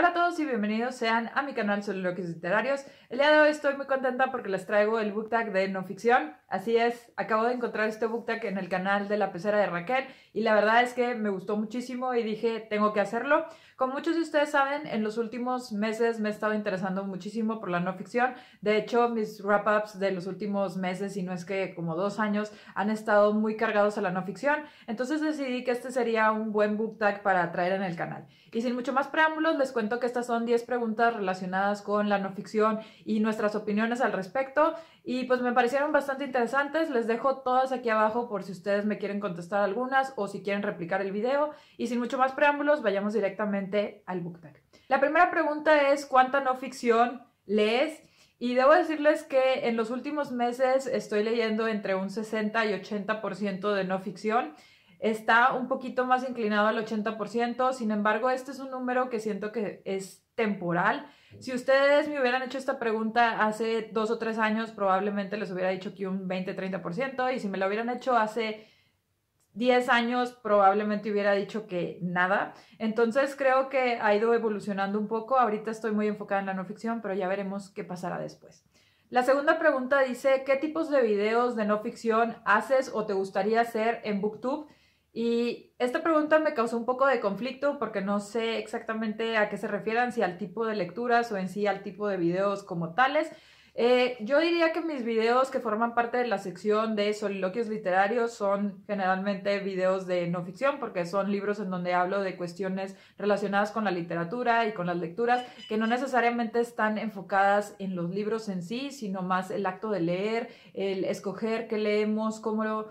Hola a todos y bienvenidos sean a mi canal sobre Literarios. El día de hoy estoy muy contenta porque les traigo el book tag de no ficción. Así es, acabo de encontrar este book tag en el canal de la pecera de Raquel y la verdad es que me gustó muchísimo y dije, tengo que hacerlo. Como muchos de ustedes saben, en los últimos meses me he estado interesando muchísimo por la no ficción. De hecho, mis wrap-ups de los últimos meses, y no es que como dos años, han estado muy cargados a la no ficción. Entonces decidí que este sería un buen book tag para traer en el canal. Y sin mucho más preámbulos, les cuento que estas son 10 preguntas relacionadas con la no ficción y nuestras opiniones al respecto. Y pues me parecieron bastante interesantes. Les dejo todas aquí abajo por si ustedes me quieren contestar algunas o si quieren replicar el video. Y sin mucho más preámbulos, vayamos directamente al book tag. La primera pregunta es, ¿cuánta no ficción lees? Y debo decirles que en los últimos meses estoy leyendo entre un 60 y 80% de no ficción está un poquito más inclinado al 80%, sin embargo, este es un número que siento que es temporal. Si ustedes me hubieran hecho esta pregunta hace dos o tres años, probablemente les hubiera dicho que un 20-30%, y si me lo hubieran hecho hace 10 años probablemente hubiera dicho que nada. Entonces creo que ha ido evolucionando un poco. Ahorita estoy muy enfocada en la no ficción, pero ya veremos qué pasará después. La segunda pregunta dice, ¿qué tipos de videos de no ficción haces o te gustaría hacer en BookTube? Y esta pregunta me causó un poco de conflicto porque no sé exactamente a qué se refieran, si al tipo de lecturas o en sí al tipo de videos como tales. Eh, yo diría que mis videos que forman parte de la sección de soliloquios literarios son generalmente videos de no ficción, porque son libros en donde hablo de cuestiones relacionadas con la literatura y con las lecturas, que no necesariamente están enfocadas en los libros en sí, sino más el acto de leer, el escoger qué leemos, cómo lo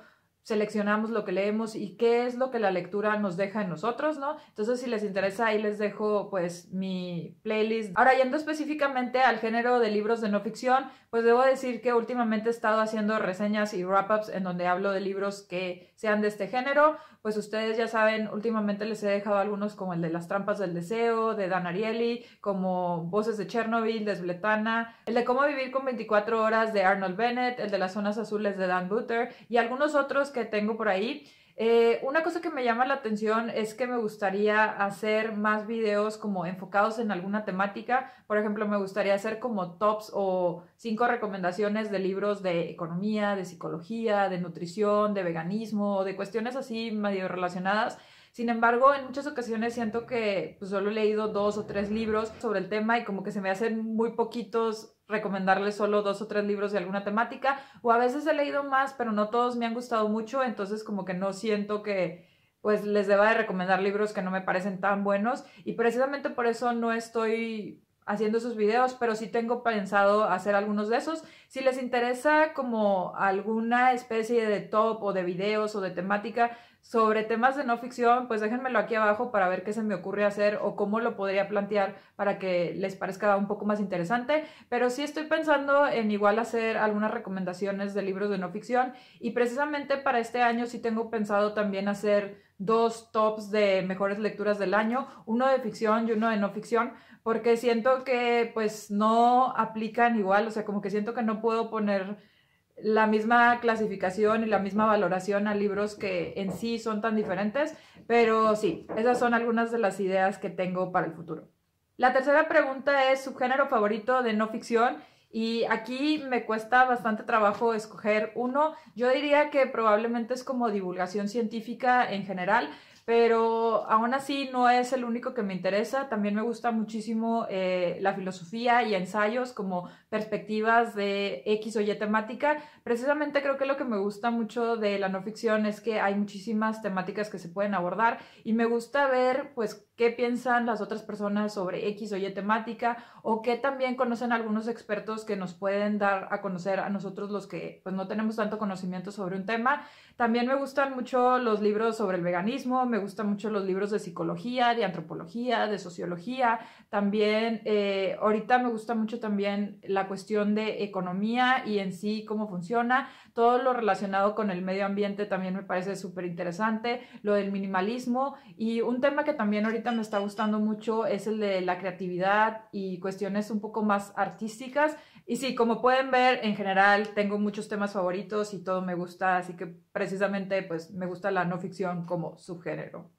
seleccionamos lo que leemos y qué es lo que la lectura nos deja en nosotros, ¿no? Entonces, si les interesa, ahí les dejo pues mi playlist. Ahora, yendo específicamente al género de libros de no ficción, pues debo decir que últimamente he estado haciendo reseñas y wrap-ups en donde hablo de libros que sean de este género pues ustedes ya saben, últimamente les he dejado algunos como el de las trampas del deseo, de Dan Ariely, como Voces de Chernobyl, de Zuletana, el de cómo vivir con 24 horas de Arnold Bennett, el de las zonas azules de Dan Butter y algunos otros que tengo por ahí. Eh, una cosa que me llama la atención es que me gustaría hacer más videos como enfocados en alguna temática. Por ejemplo, me gustaría hacer como tops o cinco recomendaciones de libros de economía, de psicología, de nutrición, de veganismo, de cuestiones así medio relacionadas. Sin embargo, en muchas ocasiones siento que pues, solo he leído dos o tres libros sobre el tema y como que se me hacen muy poquitos recomendarles solo dos o tres libros de alguna temática, o a veces he leído más, pero no todos me han gustado mucho, entonces como que no siento que pues les deba de recomendar libros que no me parecen tan buenos y precisamente por eso no estoy haciendo esos videos, pero sí tengo pensado hacer algunos de esos. Si les interesa como alguna especie de top o de videos o de temática sobre temas de no ficción, pues déjenmelo aquí abajo para ver qué se me ocurre hacer o cómo lo podría plantear para que les parezca un poco más interesante. Pero sí estoy pensando en igual hacer algunas recomendaciones de libros de no ficción y precisamente para este año sí tengo pensado también hacer dos tops de mejores lecturas del año, uno de ficción y uno de no ficción, porque siento que pues no aplican igual, o sea, como que siento que no puedo poner la misma clasificación y la misma valoración a libros que en sí son tan diferentes, pero sí, esas son algunas de las ideas que tengo para el futuro. La tercera pregunta es subgénero favorito de no ficción y aquí me cuesta bastante trabajo escoger uno. Yo diría que probablemente es como divulgación científica en general, pero aún así no es el único que me interesa. También me gusta muchísimo eh, la filosofía y ensayos como perspectivas de X o Y temática. Precisamente creo que lo que me gusta mucho de la no ficción es que hay muchísimas temáticas que se pueden abordar y me gusta ver pues qué piensan las otras personas sobre X o Y temática o qué también conocen algunos expertos que nos pueden dar a conocer a nosotros los que pues no tenemos tanto conocimiento sobre un tema. También me gustan mucho los libros sobre el veganismo, me gustan mucho los libros de psicología, de antropología, de sociología. También eh, ahorita me gusta mucho también la cuestión de economía y en sí cómo funciona. Todo lo relacionado con el medio ambiente también me parece súper interesante. Lo del minimalismo y un tema que también ahorita me está gustando mucho es el de la creatividad y cuestiones un poco más artísticas. Y sí, como pueden ver, en general tengo muchos temas favoritos y todo me gusta, así que precisamente pues me gusta la no ficción como subgénero.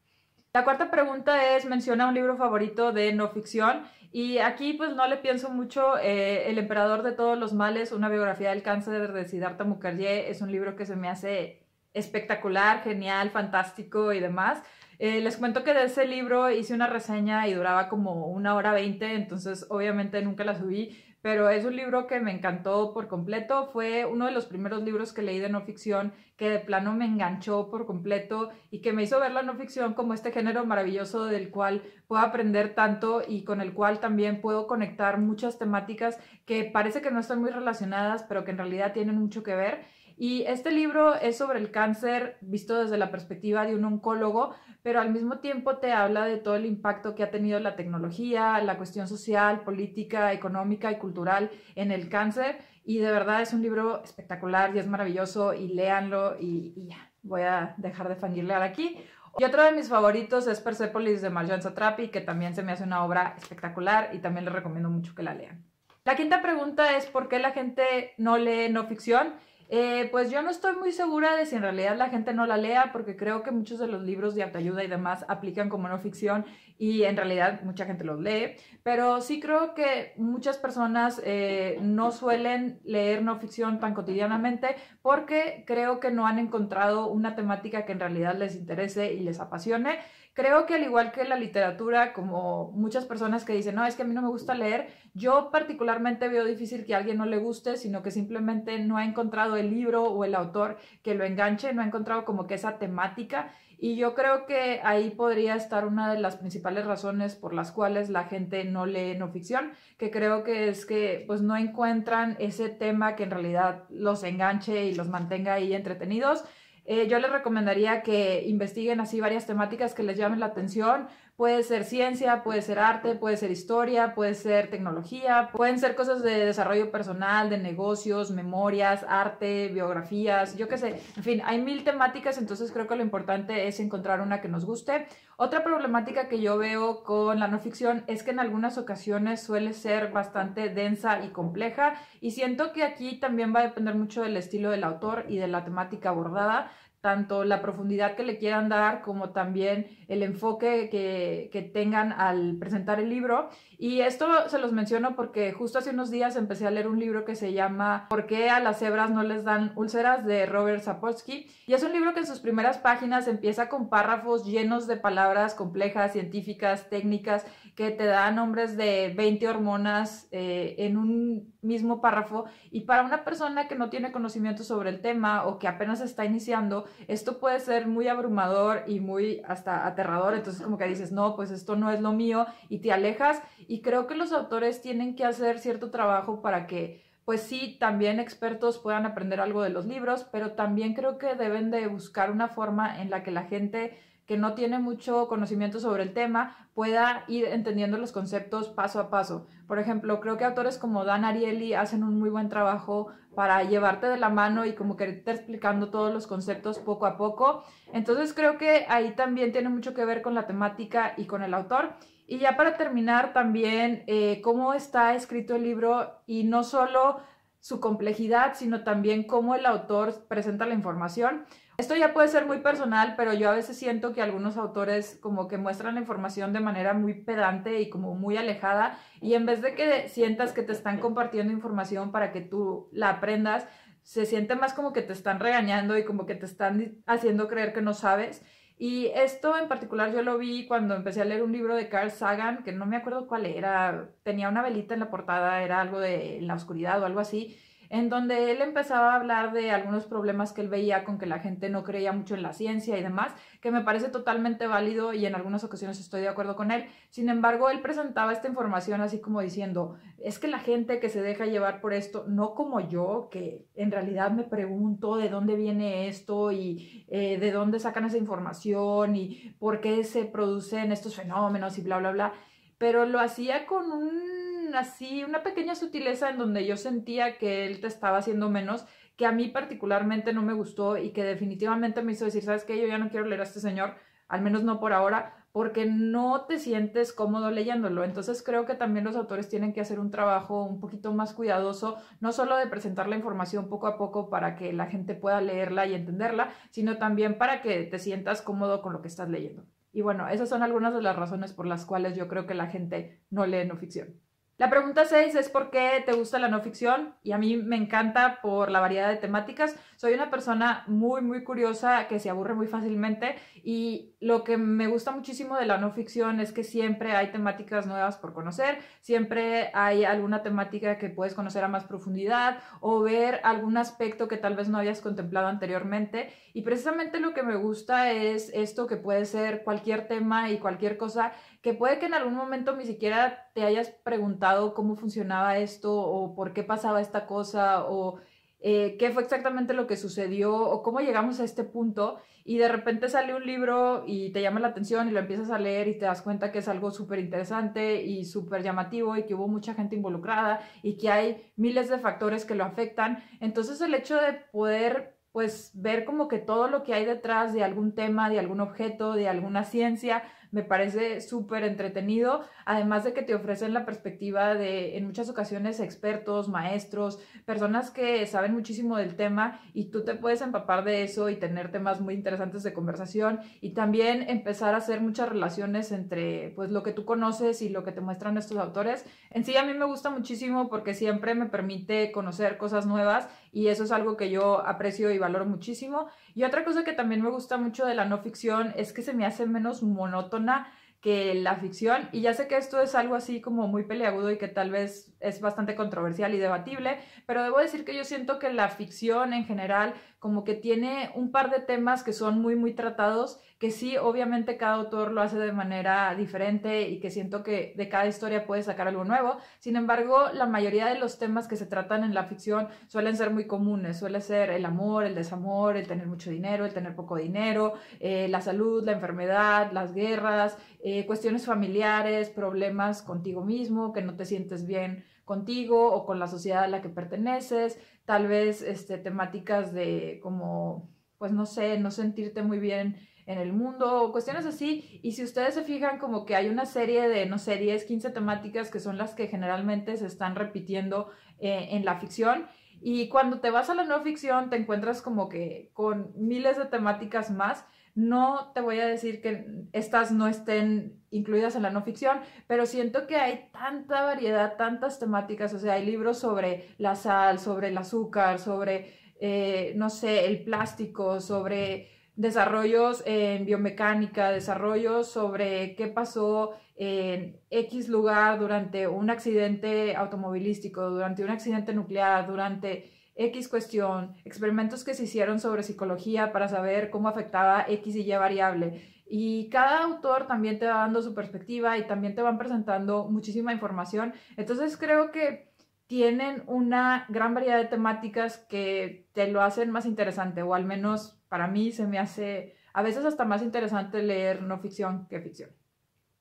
La cuarta pregunta es, menciona un libro favorito de no ficción y aquí pues no le pienso mucho, eh, El emperador de todos los males, una biografía del cáncer de Siddhartha Mukherjee, es un libro que se me hace espectacular, genial, fantástico y demás. Eh, les cuento que de ese libro hice una reseña y duraba como una hora veinte, entonces obviamente nunca la subí, pero es un libro que me encantó por completo. Fue uno de los primeros libros que leí de no ficción que de plano me enganchó por completo y que me hizo ver la no ficción como este género maravilloso del cual puedo aprender tanto y con el cual también puedo conectar muchas temáticas que parece que no están muy relacionadas, pero que en realidad tienen mucho que ver. Y este libro es sobre el cáncer visto desde la perspectiva de un oncólogo, pero al mismo tiempo te habla de todo el impacto que ha tenido la tecnología, la cuestión social, política, económica y cultural en el cáncer. Y de verdad es un libro espectacular y es maravilloso y léanlo y, ya, voy a dejar de fangirlear aquí. Y otro de mis favoritos es Persepolis de Marjan Satrapi, que también se me hace una obra espectacular y también les recomiendo mucho que la lean. La quinta pregunta es por qué la gente no lee no ficción eh, pues yo no estoy muy segura de si en realidad la gente no la lea, porque creo que muchos de los libros de autoayuda y demás aplican como no ficción y en realidad mucha gente los lee, pero sí creo que muchas personas eh, no suelen leer no ficción tan cotidianamente porque creo que no han encontrado una temática que en realidad les interese y les apasione Creo que al igual que la literatura, como muchas personas que dicen, no, es que a mí no me gusta leer, yo particularmente veo difícil que a alguien no le guste, sino que simplemente no ha encontrado el libro o el autor que lo enganche, no ha encontrado como que esa temática. Y yo creo que ahí podría estar una de las principales razones por las cuales la gente no lee no ficción, que creo que es que pues no encuentran ese tema que en realidad los enganche y los mantenga ahí entretenidos. Eh, yo les recomendaría que investiguen así varias temáticas que les llamen la atención. Puede ser ciencia, puede ser arte, puede ser historia, puede ser tecnología, pueden ser cosas de desarrollo personal, de negocios, memorias, arte, biografías, yo qué sé. En fin, hay mil temáticas, entonces creo que lo importante es encontrar una que nos guste. Otra problemática que yo veo con la no ficción es que en algunas ocasiones suele ser bastante densa y compleja y siento que aquí también va a depender mucho del estilo del autor y de la temática abordada tanto la profundidad que le quieran dar como también el enfoque que, tengan al presentar el libro. Y esto se los menciono porque justo hace unos días empecé a leer un libro que se llama ¿Por qué a las cebras no les dan úlceras? de Robert Sapolsky. Y es un libro que en sus primeras páginas empieza con párrafos llenos de palabras complejas, científicas, técnicas, que te da nombres de 20 hormonas eh, en un mismo párrafo y para una persona que no tiene conocimiento sobre el tema o que apenas está iniciando, esto puede ser muy abrumador y muy hasta aterrador, entonces como que dices, no, pues esto no es lo mío y te alejas y creo que los autores tienen que hacer cierto trabajo para que pues sí, también expertos puedan aprender algo de los libros, pero también creo que deben de buscar una forma en la que la gente que no tiene mucho conocimiento sobre el tema pueda ir entendiendo los conceptos paso a paso. Por ejemplo, creo que autores como Dan Ariely hacen un muy buen trabajo para llevarte de la mano y como que explicando todos los conceptos poco a poco. Entonces creo que ahí también tiene mucho que ver con la temática y con el autor. Y ya para terminar también, eh, cómo está escrito el libro y no solo su complejidad, sino también cómo el autor presenta la información esto ya puede ser muy personal, pero yo a veces siento que algunos autores como que muestran la información de manera muy pedante y como muy alejada y en vez de que sientas que te están compartiendo información para que tú la aprendas, se siente más como que te están regañando y como que te están haciendo creer que no sabes. Y esto en particular yo lo vi cuando empecé a leer un libro de Carl Sagan, que no me acuerdo cuál era, tenía una velita en la portada, era algo de la oscuridad o algo así, en donde él empezaba a hablar de algunos problemas que él veía con que la gente no creía mucho en la ciencia y demás, que me parece totalmente válido y en algunas ocasiones estoy de acuerdo con él. Sin embargo, él presentaba esta información así como diciendo, es que la gente que se deja llevar por esto, no como yo, que en realidad me pregunto de dónde viene esto y eh, de dónde sacan esa información y por qué se producen estos fenómenos y bla, bla, bla, pero lo hacía con un así, una pequeña sutileza en donde yo sentía que él te estaba haciendo menos, que a mí particularmente no me gustó y que definitivamente me hizo decir, sabes qué, yo ya no quiero leer a este señor, al menos no por ahora, porque no te sientes cómodo leyéndolo. Entonces creo que también los autores tienen que hacer un trabajo un poquito más cuidadoso, no solo de presentar la información poco a poco para que la gente pueda leerla y entenderla, sino también para que te sientas cómodo con lo que estás leyendo. Y bueno, esas son algunas de las razones por las cuales yo creo que la gente no lee no ficción. La pregunta 6 es por qué te gusta la no ficción y a mí me encanta por la variedad de temáticas. Soy una persona muy, muy curiosa que se aburre muy fácilmente y lo que me gusta muchísimo de la no ficción es que siempre hay temáticas nuevas por conocer, siempre hay alguna temática que puedes conocer a más profundidad o ver algún aspecto que tal vez no habías contemplado anteriormente. Y precisamente lo que me gusta es esto que puede ser cualquier tema y cualquier cosa que puede que en algún momento ni siquiera te hayas preguntado cómo funcionaba esto o por qué pasaba esta cosa o eh, qué fue exactamente lo que sucedió o cómo llegamos a este punto y de repente sale un libro y te llama la atención y lo empiezas a leer y te das cuenta que es algo súper interesante y súper llamativo y que hubo mucha gente involucrada y que hay miles de factores que lo afectan. Entonces el hecho de poder pues ver como que todo lo que hay detrás de algún tema, de algún objeto, de alguna ciencia, me parece súper entretenido, además de que te ofrecen la perspectiva de, en muchas ocasiones, expertos, maestros, personas que saben muchísimo del tema y tú te puedes empapar de eso y tener temas muy interesantes de conversación y también empezar a hacer muchas relaciones entre pues lo que tú conoces y lo que te muestran estos autores. En sí a mí me gusta muchísimo porque siempre me permite conocer cosas nuevas y eso es algo que yo aprecio y valoro muchísimo y otra cosa que también me gusta mucho de la no ficción es que se me hace menos monótona que la ficción. Y ya sé que esto es algo así como muy peleagudo y que tal vez es bastante controversial y debatible, pero debo decir que yo siento que la ficción en general como que tiene un par de temas que son muy, muy tratados, que sí, obviamente cada autor lo hace de manera diferente y que siento que de cada historia puede sacar algo nuevo. Sin embargo, la mayoría de los temas que se tratan en la ficción suelen ser muy comunes, suele ser el amor, el desamor, el tener mucho dinero, el tener poco dinero, eh, la salud, la enfermedad, las guerras, eh, cuestiones familiares, problemas contigo mismo, que no te sientes bien contigo o con la sociedad a la que perteneces, tal vez este, temáticas de como, pues no sé, no sentirte muy bien en el mundo, o cuestiones así. Y si ustedes se fijan, como que hay una serie de, no sé, 10, 15 temáticas que son las que generalmente se están repitiendo eh, en la ficción. Y cuando te vas a la no ficción, te encuentras como que con miles de temáticas más no te voy a decir que estas no estén incluidas en la no ficción, pero siento que hay tanta variedad, tantas temáticas, o sea, hay libros sobre la sal, sobre el azúcar, sobre, eh, no sé, el plástico, sobre desarrollos en biomecánica, desarrollos sobre qué pasó en X lugar durante un accidente automovilístico, durante un accidente nuclear, durante X cuestión, experimentos que se hicieron sobre psicología para saber cómo afectaba X y Y variable. Y cada autor también te va dando su perspectiva y también te van presentando muchísima información. Entonces creo que tienen una gran variedad de temáticas que te lo hacen más interesante, o al menos para mí se me hace a veces hasta más interesante leer no ficción que ficción.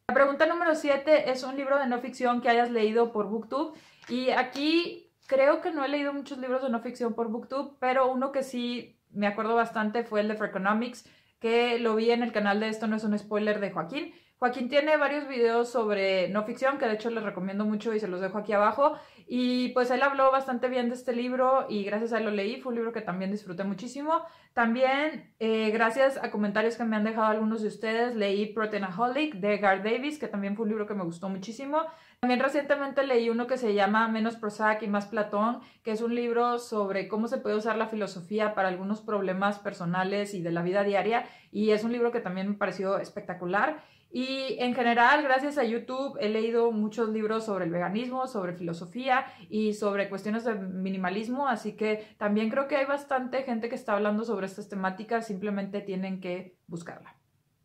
La pregunta número 7 es un libro de no ficción que hayas leído por BookTube. Y aquí creo que no he leído muchos libros de no ficción por BookTube, pero uno que sí me acuerdo bastante fue el de Freakonomics, que lo vi en el canal de Esto no es un spoiler de Joaquín. Joaquín tiene varios videos sobre no ficción, que de hecho les recomiendo mucho y se los dejo aquí abajo. Y pues él habló bastante bien de este libro y gracias a él lo leí, fue un libro que también disfruté muchísimo. También eh, gracias a comentarios que me han dejado algunos de ustedes, leí Proteinaholic de Gar Davis, que también fue un libro que me gustó muchísimo. También recientemente leí uno que se llama Menos Prozac y Más Platón, que es un libro sobre cómo se puede usar la filosofía para algunos problemas personales y de la vida diaria y es un libro que también me pareció espectacular. Y en general, gracias a YouTube, he leído muchos libros sobre el veganismo, sobre filosofía y sobre cuestiones de minimalismo, así que también creo que hay bastante gente que está hablando sobre estas temáticas, simplemente tienen que buscarla.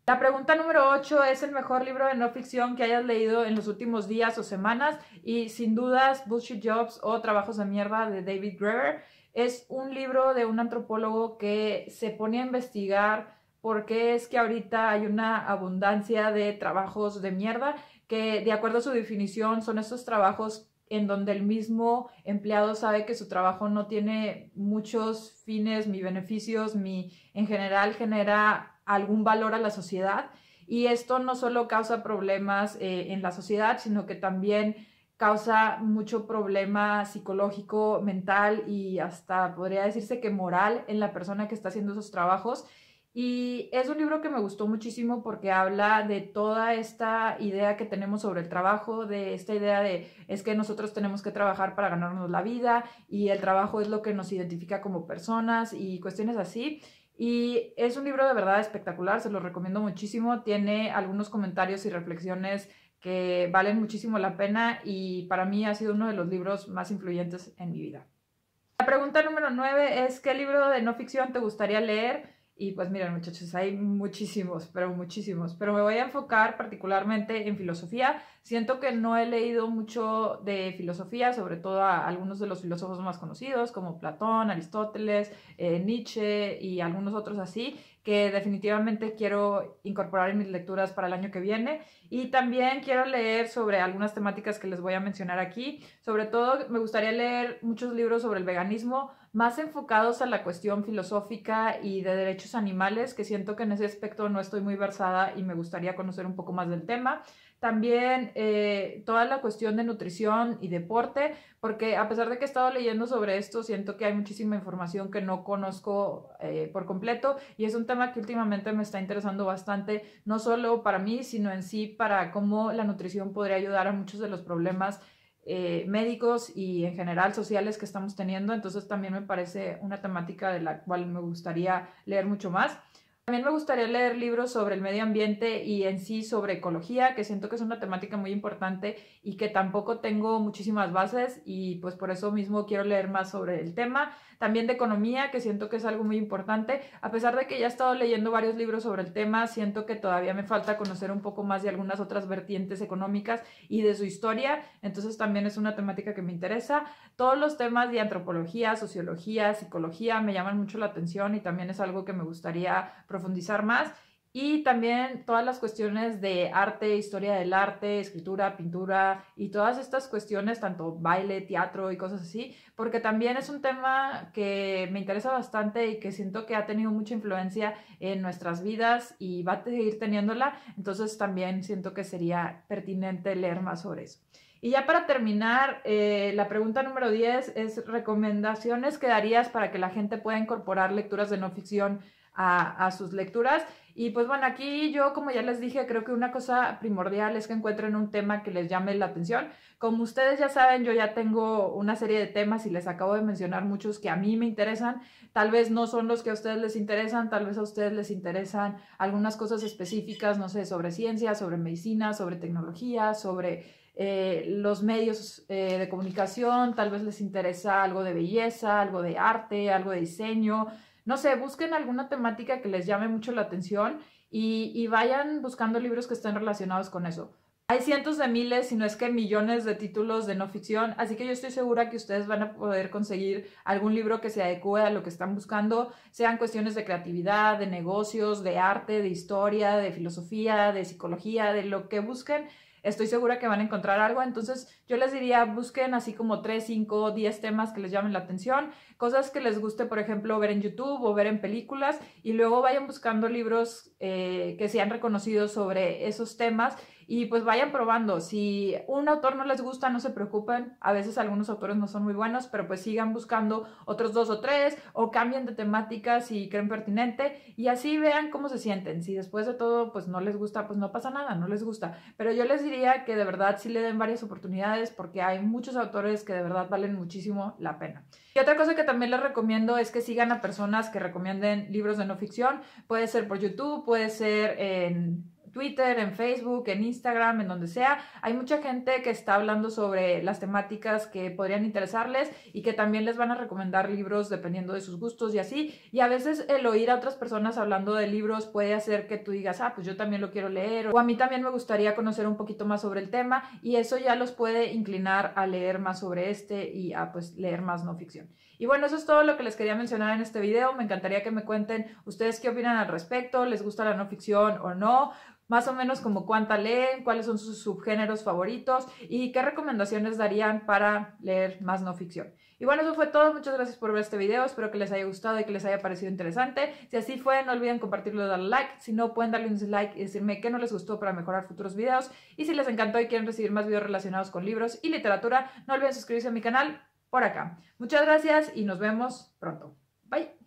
La pregunta número 8 es el mejor libro de no ficción que hayas leído en los últimos días o semanas y sin dudas Bullshit Jobs o Trabajos de Mierda de David Greber es un libro de un antropólogo que se pone a investigar por qué es que ahorita hay una abundancia de trabajos de mierda, que de acuerdo a su definición son esos trabajos en donde el mismo empleado sabe que su trabajo no tiene muchos fines ni beneficios, ni en general genera algún valor a la sociedad. Y esto no solo causa problemas eh, en la sociedad, sino que también causa mucho problema psicológico, mental y hasta podría decirse que moral en la persona que está haciendo esos trabajos. Y es un libro que me gustó muchísimo porque habla de toda esta idea que tenemos sobre el trabajo, de esta idea de es que nosotros tenemos que trabajar para ganarnos la vida y el trabajo es lo que nos identifica como personas y cuestiones así. Y es un libro de verdad espectacular, se lo recomiendo muchísimo, tiene algunos comentarios y reflexiones que valen muchísimo la pena y para mí ha sido uno de los libros más influyentes en mi vida. La pregunta número nueve es ¿qué libro de no ficción te gustaría leer? Y pues miren muchachos, hay muchísimos, pero muchísimos. Pero me voy a enfocar particularmente en filosofía. Siento que no he leído mucho de filosofía, sobre todo a algunos de los filósofos más conocidos como Platón, Aristóteles, eh, Nietzsche y algunos otros así, que definitivamente quiero incorporar en mis lecturas para el año que viene. Y también quiero leer sobre algunas temáticas que les voy a mencionar aquí. Sobre todo me gustaría leer muchos libros sobre el veganismo más enfocados a la cuestión filosófica y de derechos animales, que siento que en ese aspecto no estoy muy versada y me gustaría conocer un poco más del tema. También eh, toda la cuestión de nutrición y deporte, porque a pesar de que he estado leyendo sobre esto, siento que hay muchísima información que no conozco eh, por completo y es un tema que últimamente me está interesando bastante, no solo para mí, sino en sí para cómo la nutrición podría ayudar a muchos de los problemas eh, médicos y en general sociales que estamos teniendo. Entonces también me parece una temática de la cual me gustaría leer mucho más. También me gustaría leer libros sobre el medio ambiente y en sí sobre ecología, que siento que es una temática muy importante y que tampoco tengo muchísimas bases y pues por eso mismo quiero leer más sobre el tema. También de economía, que siento que es algo muy importante. A pesar de que ya he estado leyendo varios libros sobre el tema, siento que todavía me falta conocer un poco más de algunas otras vertientes económicas y de su historia. Entonces también es una temática que me interesa. Todos los temas de antropología, sociología, psicología me llaman mucho la atención y también es algo que me gustaría profundizar más. Y también todas las cuestiones de arte, historia del arte, escritura, pintura y todas estas cuestiones, tanto baile, teatro y cosas así, porque también es un tema que me interesa bastante y que siento que ha tenido mucha influencia en nuestras vidas y va a seguir teniéndola, entonces también siento que sería pertinente leer más sobre eso. Y ya para terminar, eh, la pregunta número 10 es recomendaciones que darías para que la gente pueda incorporar lecturas de no ficción a, sus lecturas. Y pues bueno, aquí yo, como ya les dije, creo que una cosa primordial es que encuentren un tema que les llame la atención. Como ustedes ya saben, yo ya tengo una serie de temas y les acabo de mencionar muchos que a mí me interesan. Tal vez no son los que a ustedes les interesan, tal vez a ustedes les interesan algunas cosas específicas, no sé, sobre ciencia, sobre medicina, sobre tecnología, sobre eh, los medios eh, de comunicación, tal vez les interesa algo de belleza, algo de arte, algo de diseño no sé, busquen alguna temática que les llame mucho la atención y, vayan buscando libros que estén relacionados con eso. Hay cientos de miles, si no es que millones de títulos de no ficción, así que yo estoy segura que ustedes van a poder conseguir algún libro que se adecue a lo que están buscando, sean cuestiones de creatividad, de negocios, de arte, de historia, de filosofía, de psicología, de lo que busquen estoy segura que van a encontrar algo. Entonces yo les diría, busquen así como 3, 5, 10 temas que les llamen la atención, cosas que les guste, por ejemplo, ver en YouTube o ver en películas, y luego vayan buscando libros eh, que sean reconocidos sobre esos temas y pues vayan probando. Si un autor no les gusta, no se preocupen. A veces algunos autores no son muy buenos, pero pues sigan buscando otros dos o tres o cambien de temática si creen pertinente y así vean cómo se sienten. Si después de todo pues no les gusta, pues no pasa nada, no les gusta. Pero yo les diría que de verdad sí le den varias oportunidades porque hay muchos autores que de verdad valen muchísimo la pena. Y otra cosa que también les recomiendo es que sigan a personas que recomienden libros de no ficción. Puede ser por YouTube, puede ser en Twitter, en Facebook, en Instagram, en donde sea. Hay mucha gente que está hablando sobre las temáticas que podrían interesarles y que también les van a recomendar libros dependiendo de sus gustos y así. Y a veces el oír a otras personas hablando de libros puede hacer que tú digas, ah, pues yo también lo quiero leer o a mí también me gustaría conocer un poquito más sobre el tema y eso ya los puede inclinar a leer más sobre este y a pues leer más no ficción. Y bueno, eso es todo lo que les quería mencionar en este video. Me encantaría que me cuenten ustedes qué opinan al respecto, les gusta la no ficción o no, más o menos como cuánta leen, cuáles son sus subgéneros favoritos y qué recomendaciones darían para leer más no ficción. Y bueno, eso fue todo. Muchas gracias por ver este video. Espero que les haya gustado y que les haya parecido interesante. Si así fue, no olviden compartirlo, darle like. Si no, pueden darle un dislike y decirme qué no les gustó para mejorar futuros videos. Y si les encantó y quieren recibir más videos relacionados con libros y literatura, no olviden suscribirse a mi canal por acá. Muchas gracias y nos vemos pronto. Bye.